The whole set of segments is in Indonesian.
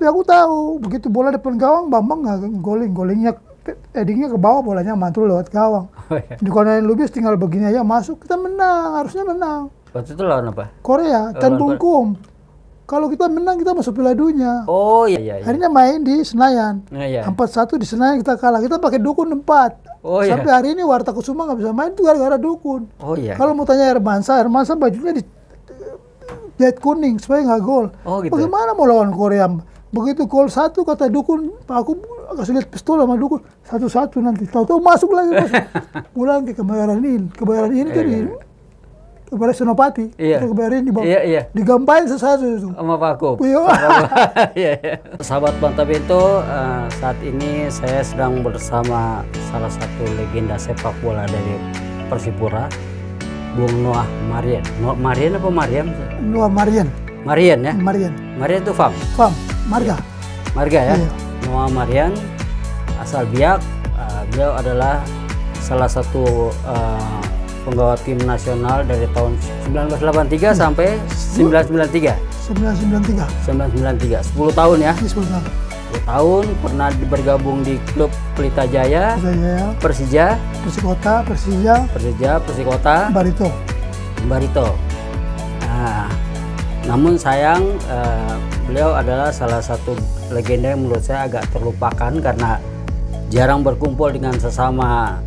Tapi aku tahu, begitu bola depan gawang, Bambang nggak goling. Golingnya, headingnya ke bawah, bolanya mantul lewat gawang. Oh, iya. di iya. yang lebih tinggal begini aja masuk, kita menang. Harusnya menang. Waktu itu lawan apa? Korea, Tan Bungkum. Kalau kita menang, kita masuk Piala Dunia. Oh iya, iya. iya. Akhirnya main di Senayan. Nah, iya. empat satu di Senayan kita kalah. Kita pakai dukun empat Oh, iya. Sampai hari ini Warta Kusuma nggak bisa main itu gara-gara dukun. Oh iya. Kalau mau tanya Hermansa, Hermansa bajunya di jahit kuning supaya nggak gol. Oh gitu. Bagaimana mau lawan Korea Begitu gol satu kata dukun, pak aku kasih lihat pistol sama dukun satu-satu nanti. Tahu-tahu masuk lagi masuk. Pulang ke kebayaran ini, kebayaran ini kan ini. Kepada Senopati, iya. kita kebayaran di bawah, iya, iya. digampain sesuatu itu. Sama Pak aku iya. Iya, iya. Sahabat Bantap itu uh, eh, saat ini saya sedang bersama salah satu legenda sepak bola dari Persipura, Bung Noah Marian. Noah Marian apa Marien? Noah Marian. Marian ya? Marian. Marian itu Fam? Fam. Marga. Marga ya. Yeah. Noah Marian asal Biak. Uh, beliau adalah salah satu uh, penggawa tim nasional dari tahun 1983 hmm. sampai 1993. 1993. 1993. 10 tahun ya. 10 iya, tahun. 10 tahun pernah bergabung di klub Pelita Jaya, Pelita Jaya Persija, Persikota, Persija, Persija, Persikota, Barito. Barito. Nah, namun sayang eh, beliau adalah salah satu legenda yang menurut saya agak terlupakan karena jarang berkumpul dengan sesama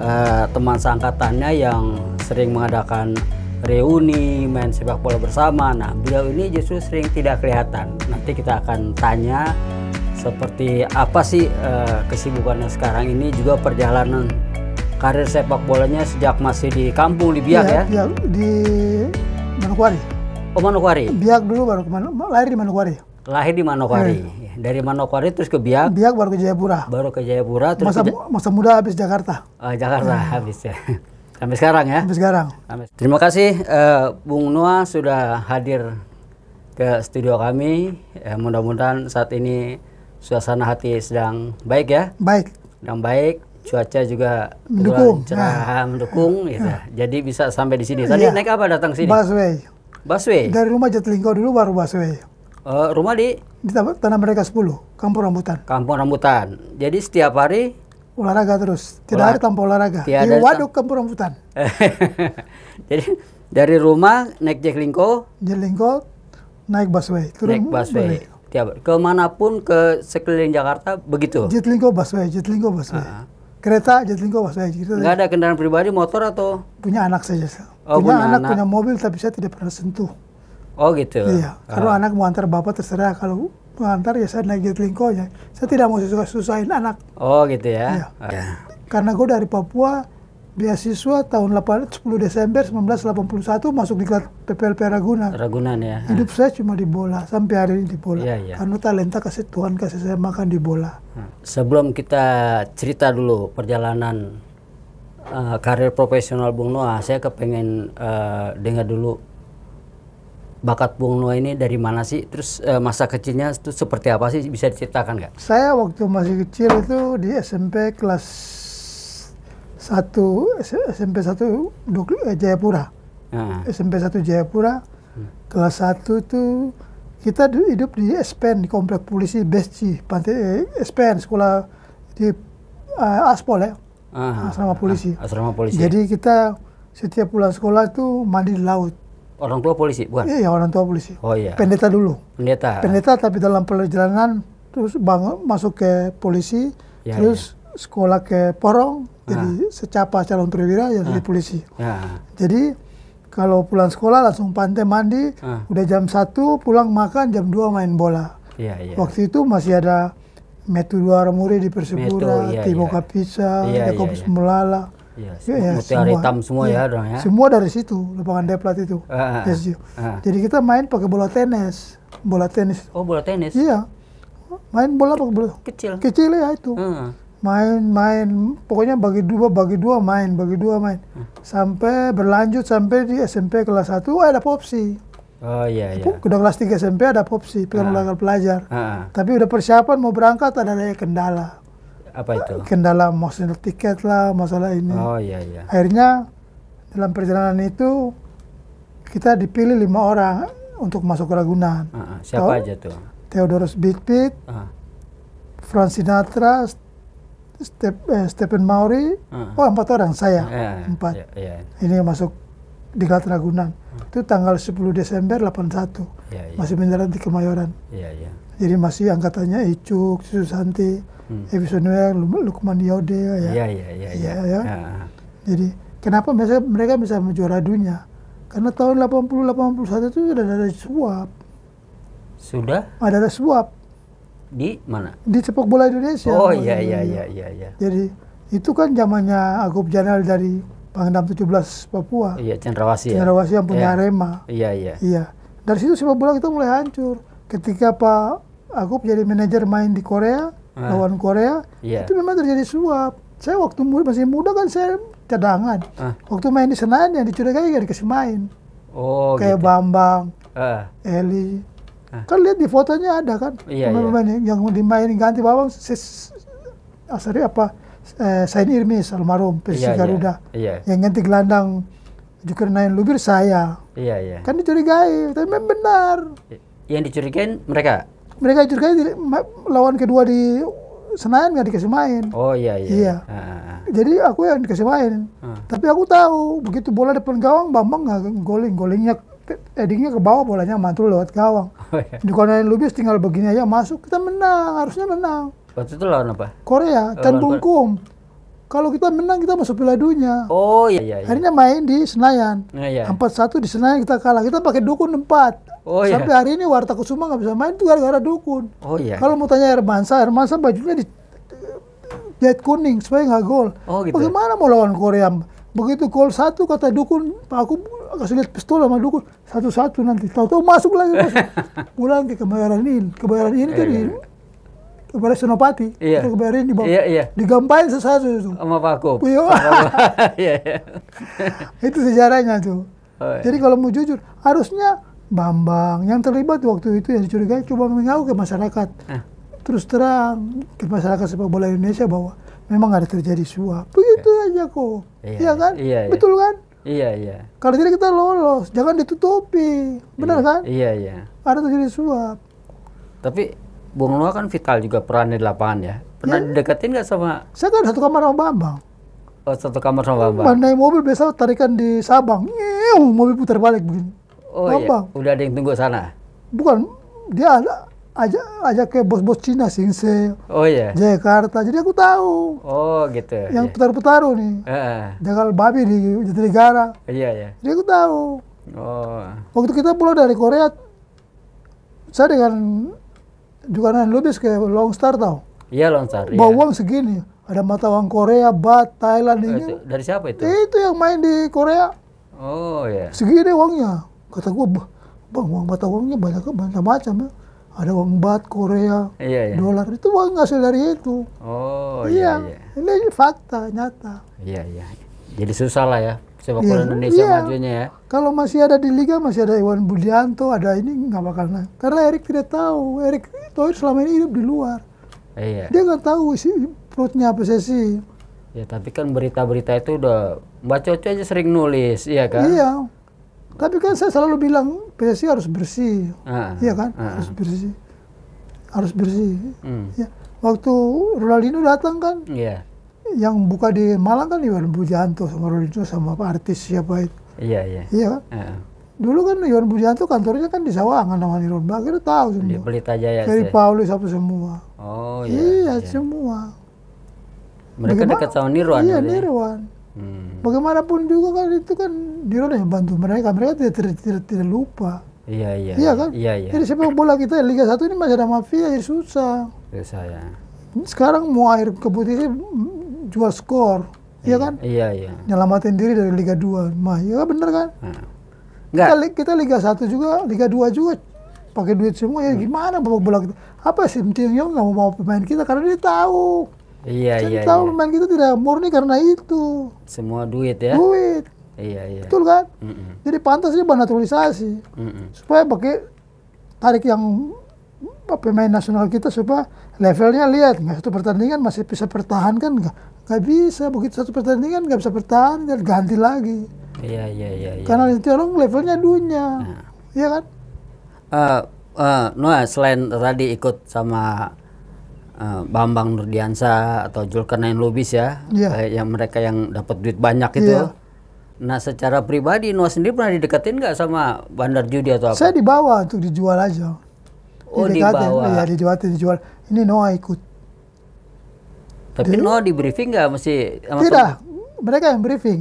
eh, teman seangkatannya yang sering mengadakan reuni, main sepak bola bersama. Nah, beliau ini justru sering tidak kelihatan. Nanti kita akan tanya seperti apa sih uh, kesibukannya sekarang ini juga perjalanan karir sepak bolanya sejak masih di kampung di Biak iya, ya? Ya, ya di Manokwari. Oh Manokwari. Biak dulu baru ke Mano, lahir di Manokwari. Lahir di Manokwari. Eh. Dari Manokwari terus ke Biak. Biak baru ke Jayapura. Baru ke Jayapura terus masa, ke... masa muda habis Jakarta. Oh, Jakarta eh. habis ya. Sampai sekarang ya. Sampai sekarang. Sampai. Terima kasih uh, Bung Noah sudah hadir ke studio kami. Eh, mudah-mudahan saat ini suasana hati sedang baik ya. Baik. Sedang baik cuaca juga mendukung cerah ya. mendukung gitu. Ya. Jadi bisa sampai di sini. Tadi ya. naik apa datang sini? Busway busway dari rumah jatlingko dulu baru busway uh, rumah di di tanah mereka 10 kampung rambutan kampung rambutan jadi setiap hari olahraga terus tidak Olah, ada tanpa olahraga di waduk kampung rambutan jadi dari rumah naik jatlingko jatlingko naik busway turun naik busway tiap kemanapun ke sekeliling Jakarta begitu jatlingko busway jatlingko busway uh ah. -huh kereta Jatilingko saya eh, cerita. Nggak ada kendaraan pribadi, motor atau? Punya anak saja. Oh, punya, punya anak, anak, punya mobil, tapi saya tidak pernah sentuh. Oh gitu. Iya. Ah. Kalau anak mau antar bapak terserah. Kalau mau antar ya saya naik Jatilingko aja. Saya tidak mau susah susahin anak. Oh gitu ya. Iya. Ah. Karena gue dari Papua, beasiswa tahun 8, 10 Desember 1981 masuk di PPLP Ragunan. Ragunan ya. Hidup ah. saya cuma di bola sampai hari ini di bola. Ya, ya. Karena talenta kasih Tuhan kasih saya makan di bola. Ah. Sebelum kita cerita dulu perjalanan uh, karir profesional Bung Noah, saya kepengen uh, dengar dulu bakat Bung Noah ini dari mana sih? Terus uh, masa kecilnya itu seperti apa sih? Bisa diceritakan nggak? Saya waktu masih kecil itu di SMP kelas satu SMP eh, ah. satu Jayapura. hmm. SMP satu Jayapura hmm. kelas satu itu kita hidup di SPN di komplek polisi Besci Pantai eh, SPN sekolah di uh, Aspol ya. Ah. Asrama polisi. Ah, asrama polisi. Jadi kita setiap pulang sekolah itu mandi di laut. Orang tua polisi, bukan? Iya, iya, orang tua polisi. Oh iya. Pendeta dulu. Pendeta. Pendeta tapi dalam perjalanan terus bangun masuk ke polisi ya, terus iya sekolah ke Porong, nah. jadi secapa calon perwira yang jadi nah. polisi. Nah. Jadi kalau pulang sekolah langsung pantai mandi, nah. udah jam satu pulang makan jam 2 main bola. Ya, ya. Waktu itu masih ada Metu Duaramuri di Persipura, iya, iya. Iya, ya, Timo ya. Kapisa, ya, Jakobus ya, ya. Mulala. Ya, ya, semua. hitam semua ya, ya dong ya. Semua dari situ, lapangan Deplat itu. Ah, ah, ah. ah. Jadi kita main pakai bola tenis, bola tenis. Oh, bola tenis. Iya. Main bola pakai bola kecil. Kecil ya itu. Ah main main pokoknya bagi dua bagi dua main bagi dua main hmm. sampai berlanjut sampai di SMP kelas satu ada popsi oh iya iya udah kelas tiga SMP ada popsi pengen ah. pelajar ah, ah. tapi udah persiapan mau berangkat ada ada kendala apa itu kendala maksudnya tiket lah masalah ini oh iya iya akhirnya dalam perjalanan itu kita dipilih lima orang untuk masuk ke Ragunan. Uh, siapa Tau, aja tuh? Theodorus Bitbit, uh. Frank Sinatra, Step, eh, Stephen Maori, uh. oh empat orang saya yeah, empat. Yeah, yeah. Ini yang masuk di Gat Ragunan. Uh. Ah. Itu tanggal 10 Desember 81. Yeah, yeah. Masih mendarat di Kemayoran. Yeah, yeah. Jadi masih angkatannya Icuk, Susanti, hmm. Evi Lukman Yaude ya. Iya, iya, iya. Ya. Ah. Jadi kenapa mereka, mereka bisa menjuara dunia? Karena tahun 80 81 itu sudah ada suap. Sudah? ada suap di mana? Di sepak bola Indonesia. Oh iya iya iya iya ya Jadi itu kan zamannya Agup Janal dari Pangdam 17 Papua. Iya, Cendrawasi. Cendrawasi ya? yang punya ya. Arema. Iya, iya. Iya. Dari situ sepak bola kita mulai hancur. Ketika Pak Agup jadi manajer main di Korea, ah. lawan Korea, iya. itu memang terjadi suap. Saya waktu muda, masih muda kan saya cadangan. Ah. Waktu main di Senayan yang dicurigai gak dikasih main. Oh, Kayak gitu. Bambang, ah. Eli, Ah. Kan lihat di fotonya ada kan iya, pemain iya. yang dimainin ganti bawang asalnya ah, apa eh, Sain Irmis almarhum Persi iya, iya, Garuda. Iya. Yang ganti gelandang juga naik Lubir saya. Iya, iya. Kan dicurigai, tapi memang benar. Yang dicurigain mereka? Mereka dicurigai di, lawan kedua di Senayan nggak dikasih main. Oh iya iya. iya. Ah, ah, Jadi aku yang dikasih main. Ah. Tapi aku tahu begitu bola depan gawang Bambang nggak goling golingnya headingnya ke bawah bolanya mantul lewat gawang. Oh, iya. Dikonain Lubis tinggal begini aja masuk kita menang harusnya menang. Waktu itu lawan apa? Korea, Chan Bung Kum. Kalau kita menang kita masuk Piala Dunia. Oh iya iya. Akhirnya main di Senayan. Empat satu di Senayan kita kalah. Kita pakai dukun empat. Oh, iya. Sampai hari ini Warta Kusuma nggak bisa main tuh gara-gara dukun. Oh iya. Kalau mau tanya Hermansa, Hermansa bajunya di jahit kuning supaya nggak gol. Oh gitu. Bagaimana mau lawan Korea? Begitu call satu kata dukun, Pak aku kasih lihat pistol sama dukun satu-satu nanti. Tahu-tahu masuk lagi masuk. Pulang ke kebayaran ini, kebayaran ini kan ini. Iya, iya. Kebayaran Senopati, iya. kebayaran di bawah. Iya, iya. Digampain sesuatu itu. Sama Pak aku. Iya. iya. itu sejarahnya tuh. Oh, iya. Jadi kalau mau jujur, harusnya Bambang yang terlibat waktu itu yang dicurigai coba mengaku ke masyarakat. Eh. Terus terang ke masyarakat sepak bola Indonesia bahwa memang ada terjadi suap. Begitu ya. aja kok. Iya, iya kan? Iya, iya. Betul kan? Iya, iya. Kalau tidak kita lolos, jangan ditutupi. Benar iya, kan? Iya, iya. Ada terjadi suap. Tapi Bung Noah kan vital juga peran di lapangan ya. Pernah ya. dideketin nggak sama? Saya kan satu kamar sama Bambang. Oh, satu kamar sama Bambang. Bandai mobil biasa tarikan di Sabang. Nyew, mobil putar balik begini. Oh iya. Bambang. iya, udah ada yang tunggu sana? Bukan, dia ada ajak ajak ke bos-bos Cina Sinse, oh iya, Jakarta. Jadi aku tahu. Oh gitu. Yang iya. putar petaru nih. Uh-uh. Jagal babi di negara. Iya iya. Jadi aku tahu. Oh. Waktu kita pulang dari Korea, saya dengan juga dengan Lubis ke Long Longstar tau. Iya Long Longstar. Iya. Bawa iya. uang segini. Ada mata uang Korea, Bat, Thailand oh, ini. Itu, dari siapa itu? Itu yang main di Korea. Oh iya. Segini uangnya. Kata gua, bang uang mata uangnya banyak macam-macam ya ada uang bat Korea, iya, iya. dolar itu uang hasil dari itu. Oh iya. iya. iya. Ini fakta nyata. Iya iya. Jadi susah lah ya sepak iya, bola iya, Indonesia iya. majunya ya. Kalau masih ada di liga masih ada Iwan Budianto, ada ini nggak bakal naik Karena Erik tidak tahu. Erik Thohir selama ini hidup di luar. Iya. Dia nggak tahu sih perutnya apa sih. Ya tapi kan berita-berita itu udah Mbak Coco aja sering nulis, iya kan? Iya. Tapi kan saya selalu bilang PSSI harus bersih, ah, iya kan, ah, harus bersih, harus bersih. Hmm. Ya. Waktu Ronaldinho datang kan, yeah. yang buka di Malang kan Iwan Bujanto sama Ronaldinho sama apa artis siapa itu. Iya iya. Iya kan. Uh. Dulu kan Iwan Bujanto kantornya kan di Sawangan namanya Iron kita tahu semua. Di Pelita Jaya. Dari Paulus apa semua. Oh iya. Iya, yeah. semua. Mereka Bagaimana, dekat sama Nirwan. Iya ya? Nirwan. Hmm. Bagaimanapun juga kan itu kan Giroud yang bantu mereka. Mereka tidak tidak, tidak, tidak lupa. Iya iya. Iya kan? Iya iya. Jadi sepak bola kita Liga 1 ini masih ada mafia jadi susah. Susah ya. Sekarang mau air kompetisi mm, jual skor. Iya, iya kan? Iya iya. Nyelamatin diri dari Liga 2. Mah, iya kan, bener kan? Nah. Enggak. Kita, kita Liga 1 juga, Liga 2 juga pakai duit semua ya hmm. gimana sepak bola kita? Apa sih Tim Yong nggak mau mau pemain kita karena dia tahu Iya, Jadi iya, tahu iya. pemain kita tidak murni karena itu. Semua duit ya? Duit. Iya, iya. Betul kan? Mm -mm. Jadi pantas dia naturalisasi. Mm -mm. Supaya pakai tarik yang pemain nasional kita supaya levelnya lihat nggak satu pertandingan masih bisa pertahankan nggak nggak bisa begitu satu pertandingan nggak bisa pertahan dan ganti lagi iya iya iya, iya. karena nanti orang levelnya dunia nah. iya kan uh, uh, Noah selain tadi ikut sama eh, Bambang Nurdiansa atau Julkarnain Lubis ya yeah. yang mereka yang dapat duit banyak itu yeah. Nah secara pribadi Noah sendiri pernah dideketin nggak sama Bandar Judi atau apa? Saya dibawa untuk dijual aja. Oh dideketin. Ya? dibawa? Iya dijual, dijual. Ini Noah ikut. Tapi Jadi, Noah di briefing nggak mesti? Sama tidak, mereka yang briefing.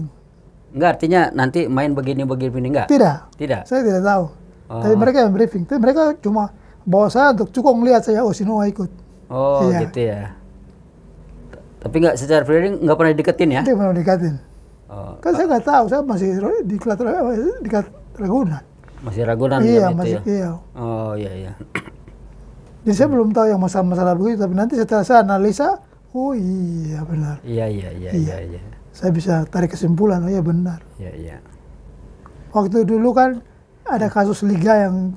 Enggak artinya nanti main begini-begini enggak? Tidak. Tidak? Saya tidak tahu. Oh. Tapi mereka yang briefing. Tapi mereka cuma bawa saya untuk cukup melihat saya, oh si Noah ikut. Oh iya. gitu ya. Tapi nggak secara pribadi nggak pernah dideketin ya? Tidak pernah dideketin. Oh, kan saya nggak tahu, saya masih di Klat, di Ragunan. Masih Ragunan iya, masih, ya? Iya. Oh iya iya. Jadi saya belum tahu yang masalah-masalah begitu, tapi nanti setelah saya analisa, oh iya benar. Iya, iya iya iya iya. iya. Saya bisa tarik kesimpulan, oh iya benar. Iya iya. Waktu dulu kan ada kasus liga yang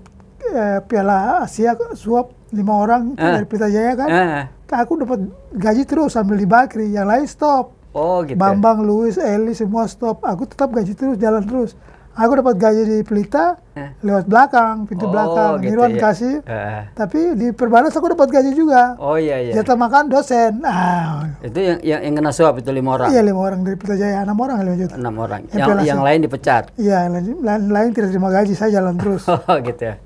eh, Piala Asia suap lima orang eh. dari pita Jaya kan, Eh. Kan aku dapat gaji terus sambil di Bakri, yang lain stop. Oh gitu. Ya. Bambang, Louis, Eli semua stop. Aku tetap gaji terus, jalan terus. Aku dapat gaji di Pelita eh. lewat belakang, pintu oh, belakang. Gitu, Nirwan ya. kasih. Uh. Tapi di Perbanas aku dapat gaji juga. Oh iya iya. Jatah makan dosen. Ah. Itu yang yang, yang kena suap itu lima orang. Iya lima orang dari Pelita Jaya enam orang lima juta. Enam orang. Yang, yang, yang lain dipecat. Iya lain lain tidak terima gaji saya jalan terus. oh gitu ya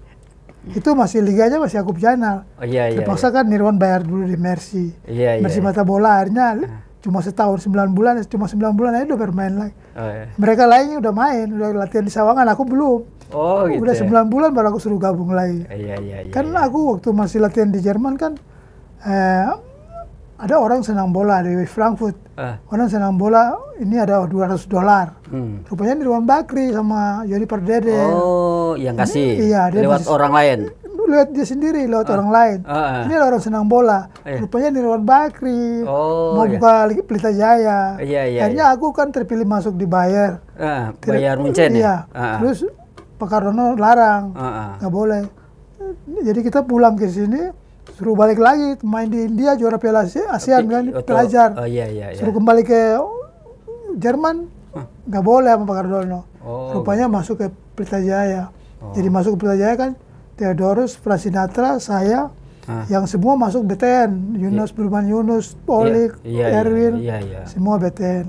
itu masih liganya masih aku channel. Oh, iya, iya, iya. Terpaksa iya. kan Nirwan bayar dulu di Mercy. Iya, iya, Mercy iya. mata bola akhirnya eh cuma setahun sembilan bulan cuma sembilan bulan aja udah bermain lagi oh, iya. mereka lainnya udah main udah latihan di Sawangan aku belum oh gitu udah ya? sembilan ya. bulan baru aku suruh gabung lagi iya, iya, iya, kan iya. aku waktu masih latihan di Jerman kan eh, ada orang senang bola dari Frankfurt uh. orang senang bola ini ada 200 dolar hmm. rupanya di ruang Bakri sama Yoni Perdede oh yang kasih iya, dia lewat orang lain lihat dia sendiri, lihat uh, ah. orang lain. Uh, uh. Ini ada orang senang bola. Uh, iya. Rupanya Nirwan Bakri oh, mau iya. buka Pelita Jaya. Iya, iya, Akhirnya iya. aku kan terpilih masuk di Bayer. Uh, bayar Muncen ya? iya. ya. Uh, Terus Pak Karno larang, uh, uh. nggak boleh. Jadi kita pulang ke sini, suruh balik lagi main di India juara Piala ASEAN kan pelajar. Oh, iya, iya, iya. Suruh kembali ke Jerman nggak huh. boleh sama Pak Karno. Oh, Rupanya okay. Iya. masuk ke Pelita Jaya. Oh. Jadi masuk ke Pelita Jaya kan Theodorus, Prasinatra, saya ah. yang semua masuk BTN, Yunus yeah. Burman Yunus, Polik, yeah. Yeah, iya, Erwin, yeah, yeah, yeah. semua BTN.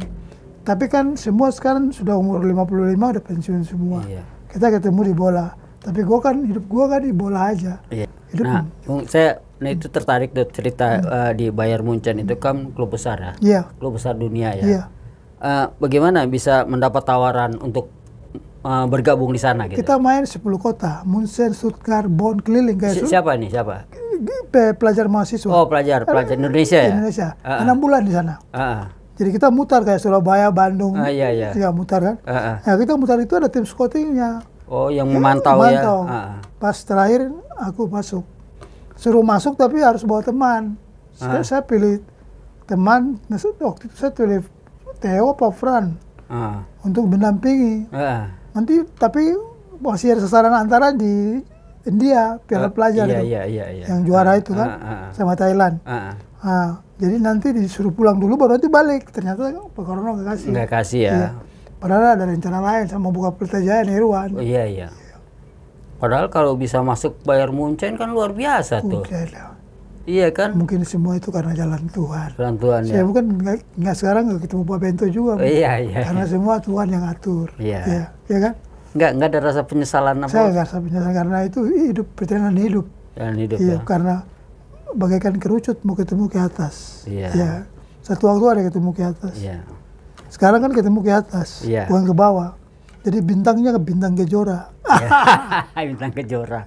Tapi kan semua sekarang sudah umur 55 udah pensiun semua. Yeah. Kita ketemu di bola. Tapi gue kan hidup gue kan di bola aja. Yeah. Hidup nah, saya nah itu tertarik tuh cerita hmm. uh, di Bayern Munchen itu kan klub besar ya. Yeah. Klub besar dunia ya. Yeah. Iya. Uh, bagaimana bisa mendapat tawaran untuk uh, bergabung di sana gitu. Kita main 10 kota, Munster, Stuttgart, Bonn, keliling Si siapa nih, siapa? pelajar mahasiswa. Oh, pelajar, pelajar eh, Indonesia ya. Indonesia. Uh -uh. 6 bulan di sana. Uh -uh. Jadi kita mutar kayak Surabaya, Bandung, uh, iya, iya. juga iya, mutar kan. Uh -uh. Nah, kita mutar itu ada tim scoutingnya. Oh, yang iya, memantau, ya. Memantau. Ya. Uh -uh. Pas terakhir aku masuk. Suruh masuk tapi harus bawa teman. Uh -huh. Saya, saya pilih teman, nah, waktu itu saya pilih Theo apa Fran. Uh -huh. Untuk mendampingi. Uh -huh nanti tapi masih ada sasaran antara di India Piala uh, Pelajar iya, itu, iya, iya, iya. yang juara uh, itu kan uh, uh, sama Thailand. Uh, uh. Nah, jadi nanti disuruh pulang dulu baru nanti balik. Ternyata Pak Karno nggak kasih. Nggak kasih ya. Iya. Padahal ada rencana lain sama buka Pelita Jaya Nirwan. Oh, iya iya. Padahal kalau bisa masuk Bayar Munchen kan luar biasa tuh. Udah, Iya kan? Mungkin semua itu karena jalan Tuhan. Jalan Tuhan Saya ya. bukan nggak sekarang nggak ketemu Pak Bento juga. Oh, iya iya. Karena iya. semua Tuhan yang atur. Iya. Iya, iya kan? Nggak nggak ada rasa penyesalan apa? Saya nggak rasa penyesalan karena itu hidup perjalanan hidup. Jalan hidup. Iya. Ya. Karena bagaikan kerucut mau ketemu ke atas. Iya. iya. Satu waktu ada ketemu ke atas. Iya. Sekarang kan ketemu ke atas, iya. bukan ke bawah. Jadi bintangnya ke bintang kejora. bintang kejora.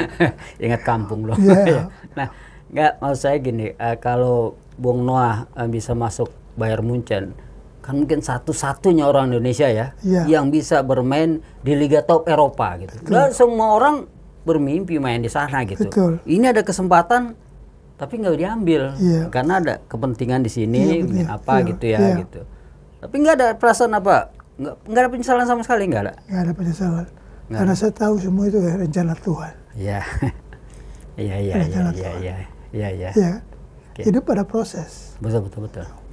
Ingat kampung loh. Iya. nah, Enggak, maksud saya gini, uh, kalau Bung Noah uh, bisa masuk Bayern Munchen, kan mungkin satu-satunya orang Indonesia ya, ya yang bisa bermain di Liga Top Eropa gitu. Betul. Dan semua orang bermimpi main di sana gitu. Betul. Ini ada kesempatan tapi nggak diambil ya. karena ada kepentingan di sini ya, apa ya, gitu ya, ya gitu. Tapi nggak ada perasaan apa? Nggak, nggak ada penyesalan sama sekali nggak ada. Nggak ada penyesalan. Gak. Karena saya tahu semua itu rencana Tuhan. Iya. Iya iya iya iya. Iya, iya. Ya. Kan? Okay. Hidup pada proses. Betul, betul, betul.